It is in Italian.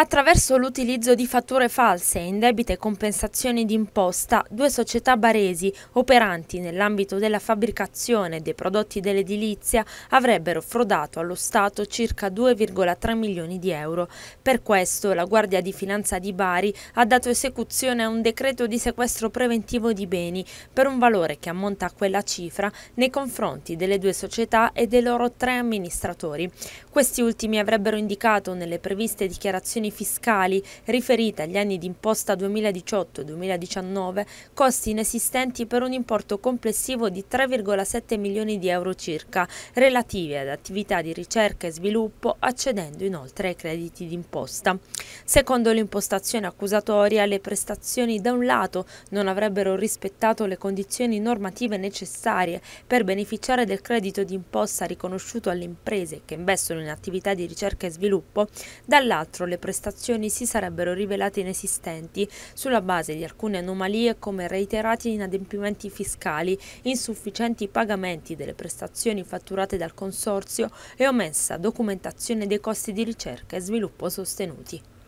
Attraverso l'utilizzo di fatture false e indebite compensazioni d'imposta, due società baresi operanti nell'ambito della fabbricazione dei prodotti dell'edilizia avrebbero frodato allo Stato circa 2,3 milioni di euro. Per questo la Guardia di Finanza di Bari ha dato esecuzione a un decreto di sequestro preventivo di beni per un valore che ammonta a quella cifra nei confronti delle due società e dei loro tre amministratori. Questi ultimi avrebbero indicato nelle previste dichiarazioni agevolazioni fiscali riferite agli anni d'imposta 2018-2019, costi inesistenti per un importo complessivo di 3,7 milioni di euro circa, relativi ad attività di ricerca e sviluppo, accedendo inoltre ai crediti d'imposta. Secondo l'impostazione accusatoria, le prestazioni da un lato non avrebbero rispettato le condizioni normative necessarie per beneficiare del credito d'imposta riconosciuto alle imprese che investono in attività di ricerca e sviluppo, dall'altro le prestazioni stazioni si sarebbero rivelate inesistenti sulla base di alcune anomalie come reiterati inadempimenti fiscali, insufficienti pagamenti delle prestazioni fatturate dal Consorzio e omessa documentazione dei costi di ricerca e sviluppo sostenuti.